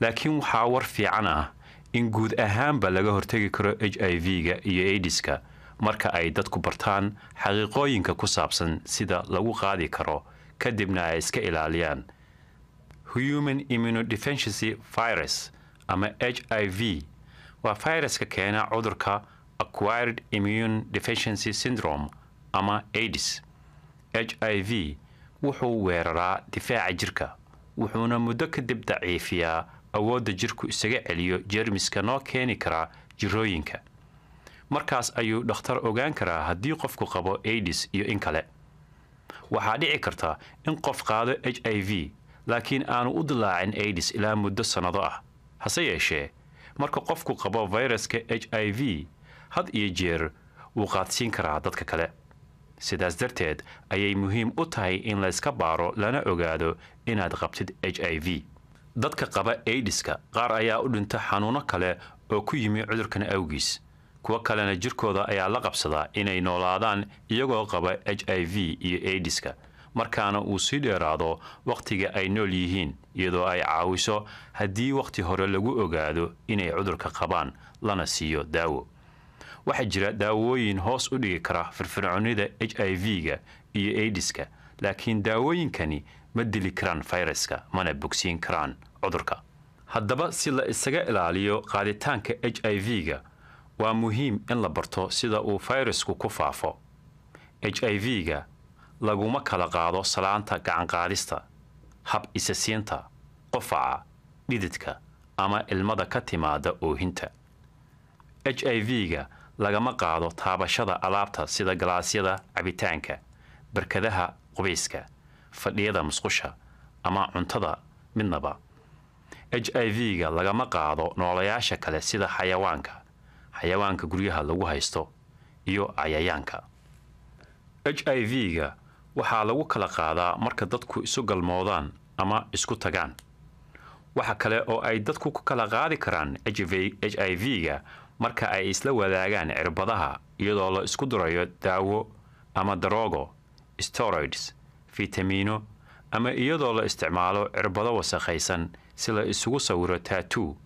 laakiin waxaa war fiican ah in guud ahaanba laga hortegi karo h i v-ga iyo aidiska marka ay dadku bartaan xaqiiqooyinka ku saabsan sida lagu qaadi karo kadibna ay iska ilaaliyaan human immunodefensiency virus ama h i v waa fayraska keena cudurka acquired immune defensiency syndrome ama adis h i v wuxuu weeraraa difaaca jirka wuxuuna muddo kadib daciifiyaa awoodda jirku isaga celiyo jermiska noo keeni kara jirooyinka markaas ayuu dhakhtar ogaan karaa haddii qofku qabo adis iyo in kale waxaa dhici karta in qof qaado h i v laakiin aanu u dilaacin aidis ilaa muddo sannado ah hase yeeshee marka qofku qabo fayraska h i v had iyo jeer wuu qaadsiin karaa dadka kale sidaas darteed ayay muhiim u tahay in layska baaro lana ogaado inaad qabtid h i v dadka qaba aidiska qaar ayaa u dhinta xanuuno kale oo ku yimi cudurkan awgiis kuwo kalena jirkooda ayaa la qabsadaa inay noolaadaan iyagoo qaba h i v iyo aidiska markaana uu sii dheeraado wakhtiga ay nool yihiin iyadoo ay caawiso haddii wakhti hore lagu ogaado inay cudurka qabaan lana siiyo daawo waxaa jira daawooyin hoos u dhigi kara firfircoonida h i v-ga iyo aidiska laakiin daawooyinkani ma dili karaan fayraska mana bogsiin karaan cudurka haddaba si la isaga ilaaliyo qaaditaanka h i v-ga waa muhiim in la barto sida uu fayrasku ku faafo h i v-ga laguma kala qaado salaanta gacanqaadista hab isasiinta qofaca dhididka ama ilmada ka timaada oohinta h i v-ga lagama qaado taabashada alaabta sida galaasyada cabitaanka barkadaha qubayska fadhiyada musqusha ama cuntada midnaba h i v-ga lagama qaado noolayaasha kale sida xayawaanka xayawaanka guryaha lagu haysto iyo cayayaanka h i v ga waxaa lagu kala qaadaa marka dadku isu galmoodaan ama isku tagaan waxa kale oo ay dadku ku kala qaadi karaan h i v ga marka ay isla wadaagaan cirbadaha iyadoo la isku durayo daawo ama daroogo steroids fitamiino ama iyadoo la isticmaalo cirbado wasakhaysan si la isugu sawiro taatu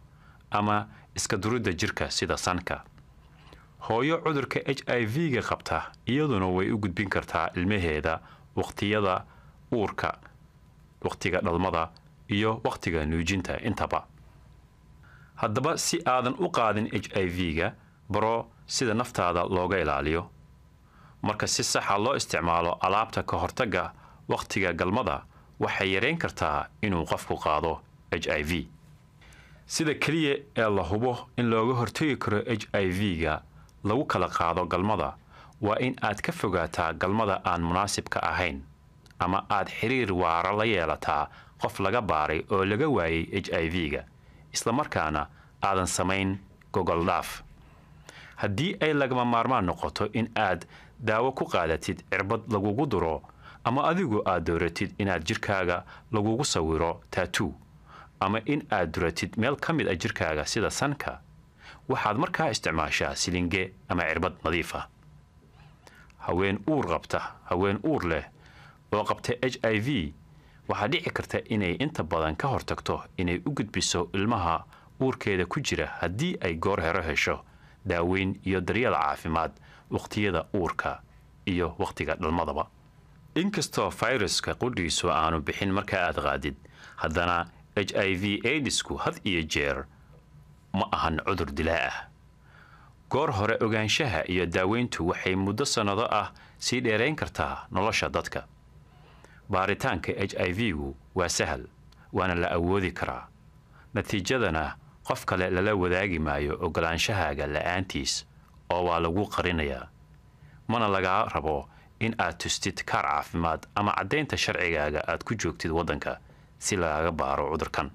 ama iska duridda jirka sida sanka hooyo cudurka h i v-ga qabta iyaduna way u gudbin kartaa ilmaheeda wakhtiyada uurka wakhtiga dhalmada iyo wakhtiga nuujinta intaba haddaba si aadan u qaadin h i v-ga baro sida naftaada looga ilaaliyo marka si saxa ah loo isticmaalo alaabta ka hortagga wakhtiga galmada waxay yareyn kartaa inuu qofku qaado h i v sida keliya ee la hubo in looga hortegi karo h i v-ga lagu kala qaado galmada waa in aad ka fogaataa galmada aan munaasibka ahayn ama aad xiriir waara la yeelataa qof laga baaray oo laga waayay h i v-ga islamarkaana aadan samayn gogoldhaaf haddii ay lagama maarmaan noqoto in aad daawo ku qaadatid cirbad lagugu duro ama adigu aad dooratid inaad jirkaaga lagugu sawiro taatuu ama in aad duratid meel ka mid a ah jirkaaga sida sanka waxaad markaa isticmaashaa silinge ama cirbad nadiif ah haween uur qabta haween uur leh oo qabta h i v waxaa dhici karta inay inta badan ka hortagto inay u gudbiso ilmaha uurkeeda ku jira haddii ay goor hero hesho daaweyn iyo daryeel caafimaad wakhtiyada uurka iyo wakhtiga dhalmadaba inkastoo fayraska qudhiisu aanu bixin marka aad qaadid haddana h i v aidisku had iyo jeer ma ahan cudur dilaa ah goor hore ogaanshaha iyo daaweyntu waxay muddo sannado ah sii dheerayn kartaa nolosha dadka baaritaanka h i v-gu waa sahal waana la awoodi karaa natiijadana qof kale lala wadaagi maayo ogolaanshahaaga la'aantiis oo waa lagu qarinayaa mana lagaa rabo in aad tustid kaar caafimaad ama caddaynta sharcigaaga aad ku joogtid waddanka si lagaga baaro cudurkan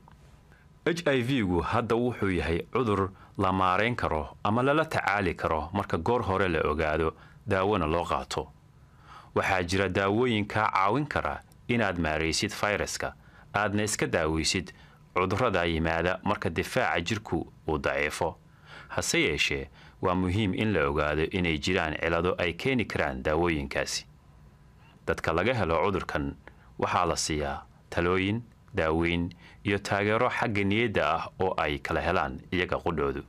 h i v gu hadda wuxuu yahay cudur la maarayn karo ama lala tacaali karo marka goor hore la ogaado daawona loo qaato waxaa jira daawooyin kaa caawin kara inaad maaraysid fayraska aadna iska daaweysid cudurrada yimaada marka difaaca jirku uu daciifo hase yeeshee waa muhiim in la ogaado inay jiraan cilado ay keeni karaan daawooyinkaasi dadka laga helo cudurkan waxaa la siiyaa talooyin daaweyn iyo taageero xagga niyadda ah oo ay kala helaan iyaga qudhoodu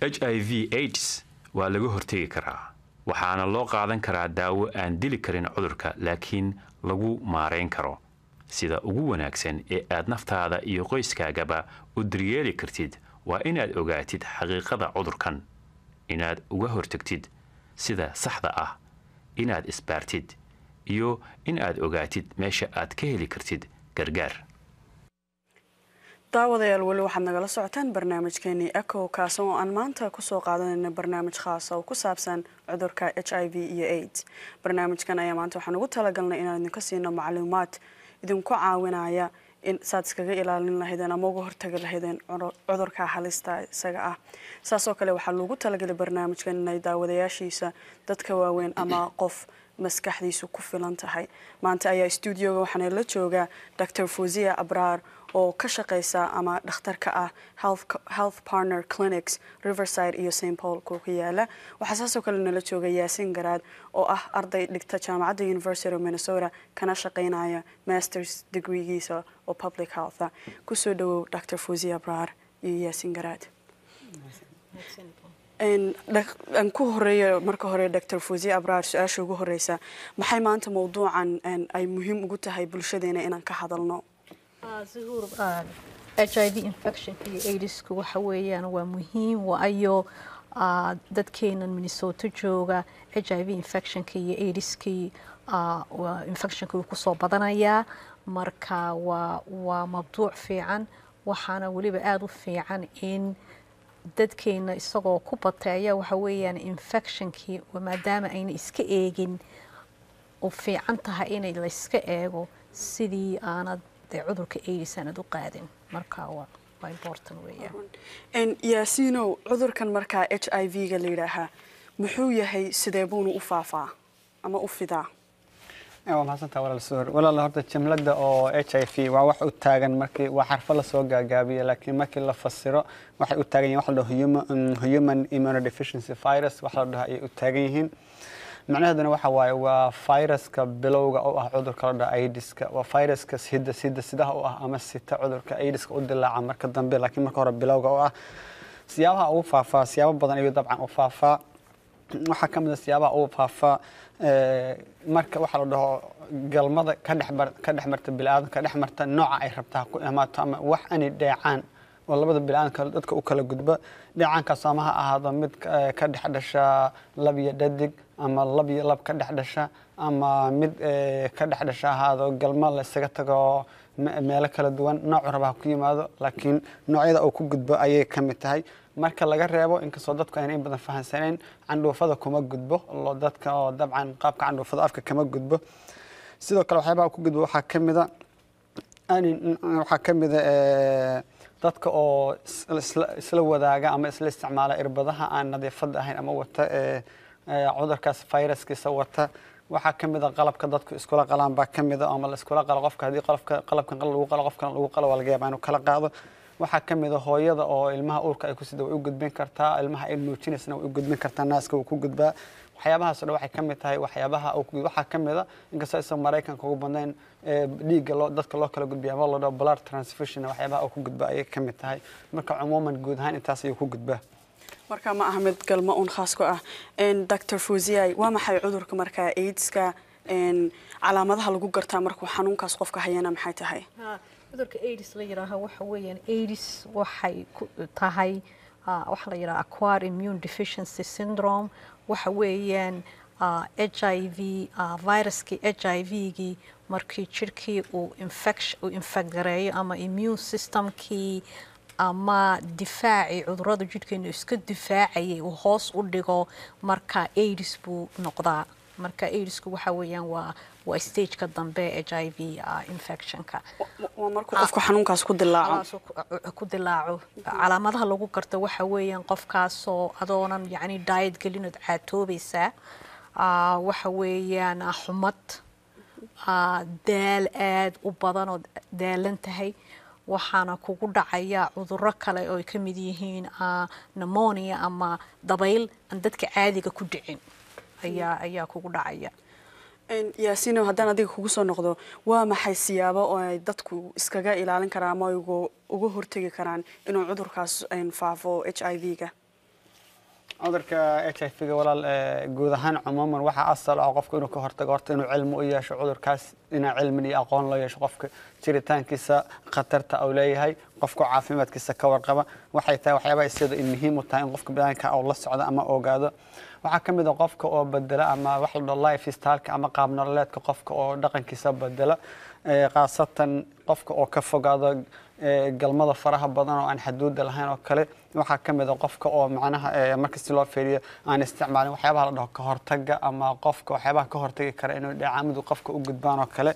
h i v aids waa laga hortegi karaa waxaana loo qaadan karaa daawo aan dili karin cudurka laakiin lagu maarayn karo sida ugu wanaagsan ee aad naftaada iyo qoyskaagaba u daryeeli kartid waa inaad ogaatid xaqiiqada cudurkan inaad uga hortagtid sida saxda ah inaad isbaartid iyo in aad ogaatid meesha aad ka heli kartid gargaar daawadayaal weli waxaad nagala socotaan barnaamijkeenii eco kaas oo aan maanta kusoo qaadanayna barnaamij khaasa oo ku saabsan cudurka h i v iyo aids barnaamijkan ayaa maanta waxaan ugu talagalnay inaan idinka siino macluumaad idinku caawinaya in saad iskaga ilaalin lahaydeen ama uga hortagi lahaydeen cudurka halista isaga ah saasoo kale waxaa loogu talagalay barnaamijkan inay daawadayaashiisa dadka waaweyn ama qof maskaxdiisu ku filan tahay maanta ayaa studioga waxaana la joogaa dr fozia abraar oo ka shaqeysa ama dhakhtar ka ah health partner clinics riverside iyo st paul kuwa yaala waxaa saasoo kale nala jooga yaasin garaad oo ah arday dhigta jaamacadda university of minnesota kana shaqeynaya masters degreegiisa oo public healtha kusoo dhawow dr fozia abraar iyo yaasin garaad aan ku horeeyo marka hore doctor fawziye abraar su-aasha ugu horeysa maxay maanta mawduucan ay muhiim ugu tahay bulshadeena inaan ka hadalno ah, ah, h i v infectionka iyo aidska waxa weeyaan waa muhiim waayo ah, dadkeena minnesota jooga h i v infectionka iyo aidiskii infectionka wuu kusoo badanayaa marka waa waa mawduuc fiican waxaana weliba aada u fiican in dadkeena isagoo ku batay ayaa waxa weeyaan infectionkii maadaama ayna iska eegin u fiican tahay ina layska eego sidii aanad dee cudurka aidis aanad u qaadin markaa waa important weeyaan yaasiinow cudurkan markaa h i v ga la yidhaahaa muxuu yahay sidee buuna u faafaa ama u fidaa waa mahadsantaa walaal suur walaala horta jimladda oo h i v waa wax u taagan markii waa xarfo lasoo gaagaabiya laakiin markii la fasiro waxay u taagan yihin wax la dhaho mm, human immunodeficiency virus wax la dhaho ayay u taagan yihiin macnaheeduna waxa waaye waa fayraska bilowga u ah cudurka la dhaha aidiska waa fayraska sida sida sidaha u ah ama sita cudurka aidiska u dilaaca marka dambe laakiin marka hore bilowga u ah siyaabaha ugu faafaa siyaabo badan ayuu dabcan u faafaa waxaa ka mid a ah siyaabaha ugu faafaa Eh, marka waxaa la dhaho galmada ka dhex marta biniaadam dhex marta nooca ay rabtaa ku imaato ama wax ani dheecaan oo labada biniaadamka dadka u kala gudba dheecaankaasoo ma ha ahaado mid eh, ka dhex dhasha lab iyo dhadig ama lab iyo lab ka dhex dhasha ama mid eh, ka dhex dhasha ahaado galmo la isaga tago meelo kala duwan noocu rabaa ku yimaado laakiin noocyada uu ku gudbo ayay ka mid tahay marka laga reebo inkastoo dadku ayna in badan fahansanayn candhuufada kuma gudbo dadka oo dabcan qaabka candhuufada afka kama gudbo sidoo kale waxyaabaha ku gudbo waxaa ka waxaa ka mida dadka oo isla wadaaga ama isla isticmaala irbadaha aan nadiifada ahayn ama wata cudurkaas viruskiisa wata waxaa ka qalabka dadku iskula qalaan baa ka ama la qalo qofka haddii qalabkan lagu qalo qofkan lagu qalo waa laga yaabaa inuu kala qaado waxaa ka mid a ah hooyada oo ilmaha uurka ay kusida way u gudbin kartaa ilmaha ay nuujinaysna way u gudbin kartaa naaska wuu ku gudbaa waxyaabahaasoo dhan waxay ka tahay waxyaabaha waxaa ka a ah, inkastoo isa maraykanka ugu badnayn eh, dhiigga dadka loo kala gudbiya ama loo blood transfusion waxyaabaha oo ku gudba ayay ka tahay marka cumuuman guud ahaan intaas ayuu ku gudbaa marka ma ahmed galmo uun khaas ku ah dr fuuziyay waa maxay cudurka markaa aidska calaamadaha lagu gartaa markuu xanuunkaas qofka hayana maxay tahay cudurka aids la yiraaho waxa weeyaan aids waxay ku tahay ah, waxa la yidhaha acquired immune deficiency syndrome waxa weeyaan ah, h i v ah, viruskii h i v-gii markii jirkii uu infagareeyo ama immune systemkii ama difaacii cudurada jidhkeenu iska difaacayay uu hoos u dhigo markaa aids buu noqdaa marka aidisku waxa weeyaan waa waa stageka dambe h i v ah, infectionka uh, ku dilaaco calaamadaha lagu garto waxa weeyaan qofkaasoo adoonan yacni daayad gelinood caatoobaysaa ah, waxa weeyaan ah, xumad daal aada u badan oo daalan tahay waxaana kugu dhacaya cuduro kale oo ay ka mid yihiin nemonia ama dabayl aan dadka caadiga ku dhicin ayaa ayaa kugu dhacaya yaasino haddaan adiga kugu soo noqdo waa maxay siyaabo oo ay dadku iskaga ilaalin karaan ama uga hortegi karaan inuu cudurkaas faafo h i v-ga cudurka h i v-ga walaal guud ahaan cumuuman waxaa asal ah qofku inuu ka hortago horta inuu cilmi u yeesho cudurkaas inaa cilmin iyo aqoon loo yeesho qofka jiritaankiisa khatarta uu leeyahay qofka caafimaadkiisa ka warqaba waxay tahay waxyaabaha isiyada muhiim u tahay in qofka banaanka uu la socdo ama ogaado waxaa ka mid a ah qofka oo bedela ama wax la dho life styleka ama qaab nololeedka qofka oo dhaqankiisa bedela khaasatan qofka oo ka fogaado galmada faraha badan oo aan xaduuda lahayn oo kale waxaa ka mid a ah qofka oo macnaha markasti loo fiiriyo aan isticmaalin waxyaabaha la dhaho ka hortaga ama qofka waxyaabaha ka hortagi kara inuu dhacaamadu qofka u gudbaan oo kale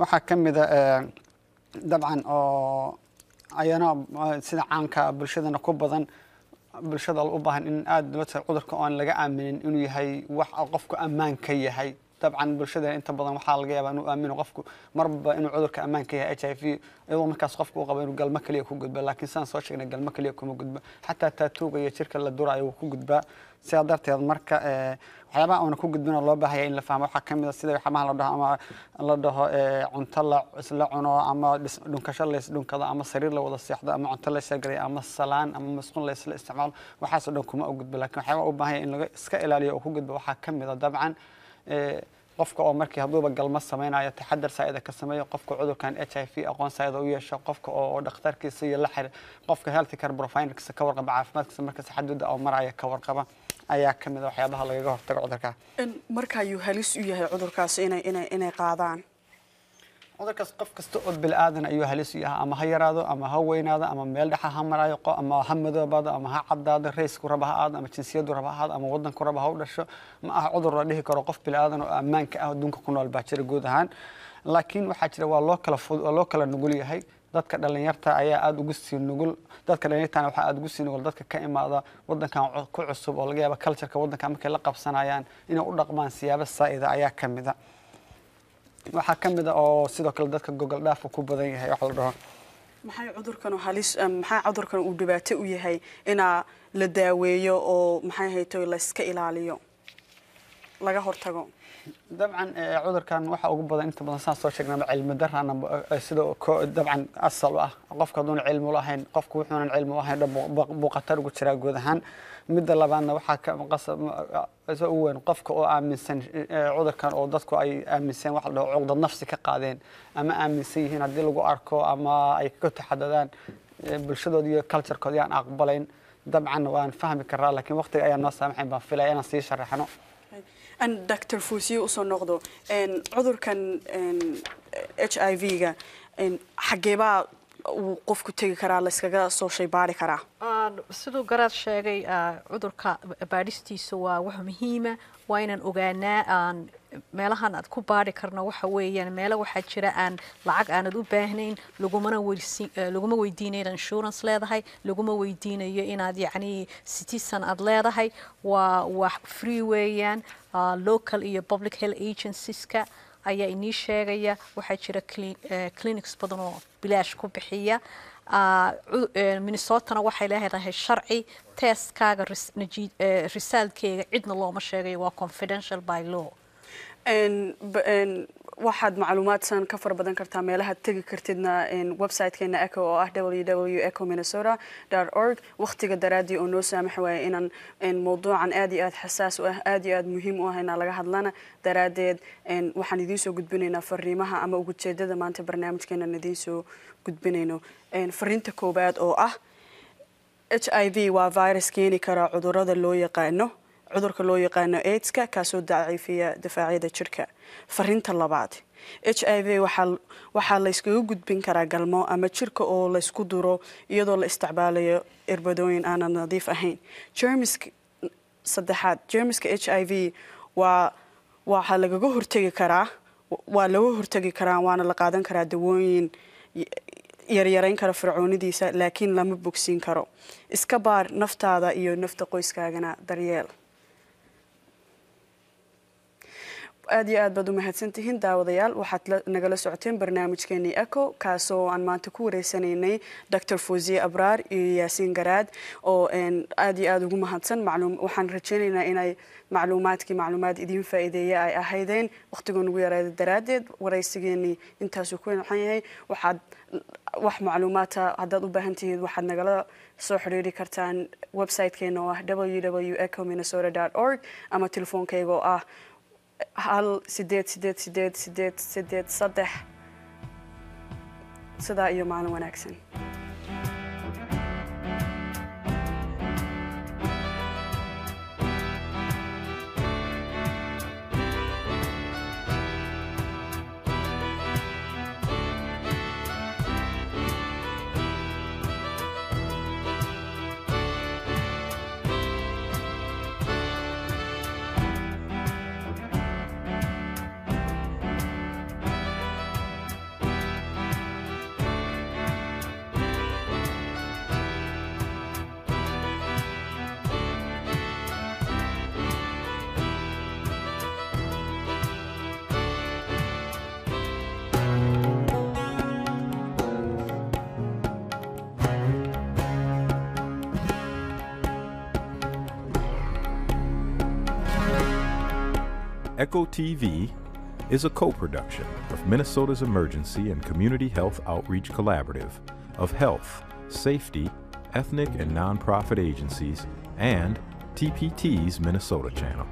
waxaa ka mid a ah, dabcan oo ayana sida caanka bulshadana ku badan bulshada u baahan in aad matal cudurka oan laga aaminin inuu yahay wax qofku ammaan ka yahay dabcan bulshadeen inta badan waxaa laga yaabaa inuu aamino qofku marba inuu cudurka ammaan ka yahay h i v iyadoo markaas qofku u qabo inuu galmo kaliya ku gudba laakiin sidaan soo sheegnay galmo kaliya kuma gudba xataa taatooga iyo jirka la duraayo wuu ku gudbaa sidaa darteed marka eh, waxyaabaha auna ku gudbina loo baahaya in la fahmo waxaa ka a ah sida waxyaabaha la ama la dhaho eh, cunto laisla cuno ama dhunkasho laisdhunkado ama sariir la wada seexdo ama cunto laisagariyo ama salaan ama masquun laisla isticmaalo waxaasoo dhan kuma u gudbo lakin waxyaabaha u baahaya in laga iska ilaaliyo oo ku gudbo waxaa ka ah dabcan eh, qofka oo markii hadduuba galma samaynayo taxadar saa'ida ka sameeyo qofka cudurkan h i v aqoon saa'ida u yeesho qofka oo dhakhtarkiisa iyo la xir qofka health profinerkiisa ka warqaba caafimaadkiisa marka saxaduda oo maraya ka warqaba ayaa ka mid a ah waxyaabaha lagaga hortago cudurkaa marka ayuu halis u yahay cudurkaas inay qaadaan cudurkaas qof kasta oo bil-aadan ayuu halis u yahay ama ha yaraado ama ha weynaado ama meel dhexa ha maraayo ama ha madoobaado ama ha cadaado raysku raba ha aado ama jinsiyadu raba ha aado ama wadanku raba ha u dhasho ma ah cudur la dhihi karo qof bil-aadan oo ammaanka ah adduunka ku nool baa jira guud ahaan laakiin waxaa jira waa loo kala fud waa loo kala nugul yahay dadka dhalinyarta ayaa aada ugu sii nugul dadka dhalinyartana waxaa aada ugu sii nugul dadka ka imaada wadankan ku cusub oo laga yaaba cultureka waddankan markay la qabsanayaan inay u dhaqmaan siyaabo saa'ida ayaa ka mida waxaa ka mida oo sidoo kale dadka gogol dhaafa ku badan yahay waxa la dhaho maxay cudurkan halis eh, maxaa cudurkan uu dhibaato u yahay inaa la daaweeyo oo maxay hayto la iska ilaaliyo laga hortago dabcan eh, cudurkan waxaa ugu badan inta badan saan soo sheegnaba cilmi darana eh, sida dabcan asal ah qofka hadduuna cilmi lahayn qofku wuxuunan cilmi u ahayn buu ugu jiraa guud ahaan midda labaadna waxaa ka qasab ah, isa weyn qofka oo aaminsan eh, cudurkan oo dadku ay aaminsan wax la dhaho cuqdad nafsi ka qaadeen ama aaminsan yihiin haddii lagu arko ama ay ka taxadadaan bulshadooda iyo culturekood yaan aqbalayn dabcan waan fahmi karaa laakiin waqtiga ayaan noo saamaxayn baan filaya inaan sii sharaxno an doctor fuusiye usoo noqdo cudurkan eh, h i v-ga xageebaa wuu qofku tegi karaa layskaga soo shaybaari karaa siduu garaad sheegay ah, cudurka baadhistiisa waa wax muhiima waa inaan ogaanaa aan meelahan aad ku baadhi karno waxa weeyaan meelo waxaa jira aan lacag aanad u baahnayn lagumana weysi eh, laguma weydiinayn insurance leedahay laguma weydiinayo inaad yacnii citizen aad leedahay waa wax free weeyaan ah, local iyo public health agencies ayaa inii sheegaya waxaa jira eh, clinics badan oo bilaash ku bixiya ah, eh, minnesotana waxay leedahay sharci teeskaaga risaalkeega eh, cidna looma sheegayo waa confidential by law waxaad macluumaadsan ka farabadan kartaa meelahaad tegi kartidna websitekeena eco oo ah w w eco minnesota org waqtiga daraadii oo noo saamax waaya inaan mawduucan aad iyo aad xasaas u ah aad iyo aad muhiim u ah inaan laga hadlana daraadeed waxaan idiin soo gudbinaynaa fariimaha ama ugujeedada maanta barnaamijkeenaan idiin soo gudbinayno fariinta koowaad oo ah h i v waa virus keeni karaa cudurada loo yaqaano cudurka loo yaqaano aidska kaasoo daciifiya difaacyada jirka farinta labaad h i v waxaa layskaga gudbin karaa galmo ama jirka oo laysku duro iyadoo la isticmaalayo irbadooyin aanan nadiif ahayn jermiska saddexaad jermiska h i v waa waxaa lagaga hortegi karaa waa laga hortegi karaa waana la qaadan karaa dawooyin yaryarayn kara fircoonidiisa laakiin lama bogsiin karo iska baar naftaada iyo nafta qoyskaagana daryeel aad iyo aad baad u mahadsan tihiin daawadayaal waxaad nagala socoteen barnaamijkeenii eco kaasoo aan maanta ku wareysanaynay dor fosiye abraar iyo yaasiin garaad oo aad iyo aad ugu mahadsan waxaan rajeynaynaa inay macluumaadkii macluumaad idiin faa'iideeya ay ahaydeen wakhtigoon ugu yaraada daraaddeed wareysigeenii intaasuu ku waxan yahay waxaad wax macluumaadta haddaad u baahan tihiid waxaad nagala soo xidhiiri kartaan website oo ah w w eco minnesota org ama telefoonkeyga oo ah hal sideed sideed sideed sideed sideed saddex sidaa iyo maalin wanaagsan Circo TV is a co production of Minnesota's Emergency and Community Health Outreach Collaborative of health, safety, ethnic, and nonprofit agencies and TPT's Minnesota channel.